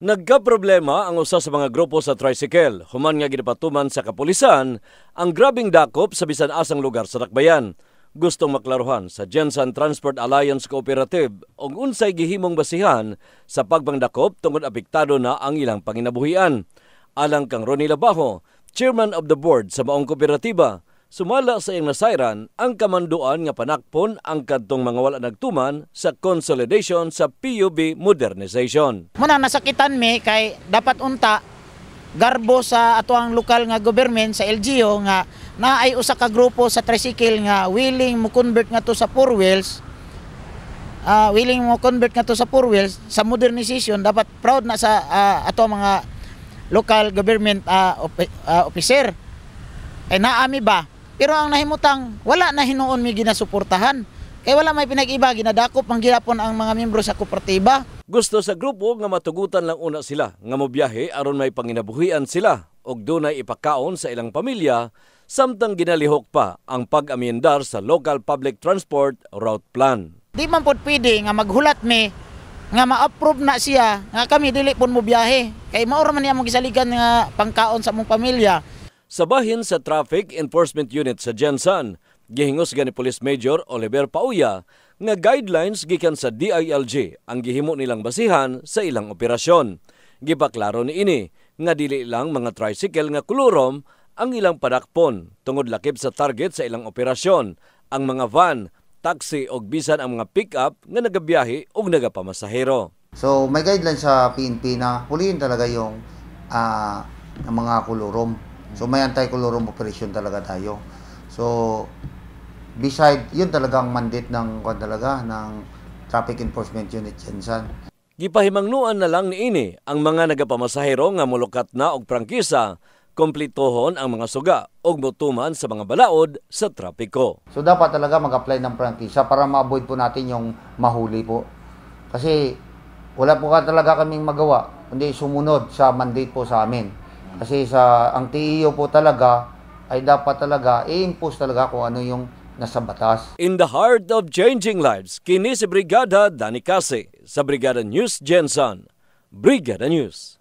Nagka-problema ang usa sa mga grupo sa tricycle, human nga ginapatuman sa kapulisan ang grabing dakop sa bisan asang lugar sa Dakbayan. Gustong maklaruhan sa Jensen Transport Alliance Cooperative og unsay gihimong basihan sa pagbangdakop tungod apektado na ang ilang panginabuhian. Alang kang Ronnie Labajo, Chairman of the Board sa Maong Kooperatiba, sumala sa iyang nasairan ang kamanduan nga panakpon ang kadtong mga wala nagtuman sa consolidation sa PUB modernization. Muna nasakitan mi kay dapat unta garbo sa ato ang lokal nga government sa LGU nga naay usa ka grupo sa tricycle nga willing mo convert nga to sa four wheels uh, willing mo convert nga to sa four wheels sa modernization dapat proud na sa uh, ato mga local government uh, ah, op- uh, officer ay eh, naami ba pero ang nahimutang wala na hinuon may ginasuportahan. Kay wala may pinag-iba ginadakop ang gihapon ang mga miyembro sa kooperatiba. Gusto sa grupo nga matugutan lang una sila nga mobiyahe aron may panginabuhian sila og dunay ipakaon sa ilang pamilya samtang ginalihok pa ang pag-amyendar sa local public transport route plan. Di man pod pwede nga maghulat mi nga ma-approve na siya nga kami dili pon mo biyahe kay mao man niya mong gisaligan nga pangkaon sa among pamilya Sabahin sa Traffic Enforcement Unit sa Jensan, gihingos gani Police Major Oliver Pauya nga guidelines gikan sa DILG ang gihimo nilang basihan sa ilang operasyon. Gipaklaro ni ini nga dili lang mga tricycle nga kulurom ang ilang padakpon tungod lakip sa target sa ilang operasyon, ang mga van, taxi og bisan ang mga pick-up nga nagabiyahe og nagapamasahero. So may guideline sa PNP na pulihin talaga yung uh, mga kulurom So may anti-colorum operation talaga tayo. So beside, yun talaga ang mandate ng kwan talaga ng Traffic Enforcement Unit Jensen. Gipahimangnuan na lang ni ini ang mga nagapamasahero nga mulukat na og prangkisa kompletohon ang mga suga og motuman sa mga balaod sa trapiko. So dapat talaga mag-apply ng prangkisa para maavoid po natin yung mahuli po. Kasi wala po ka talaga kaming magawa kundi sumunod sa mandate po sa amin. Kasi sa ang TEO po talaga ay dapat talaga i-impose talaga kung ano yung nasa batas. In the heart of changing lives, kini si Brigada Danikase sa Brigada News Jensen. Brigada News.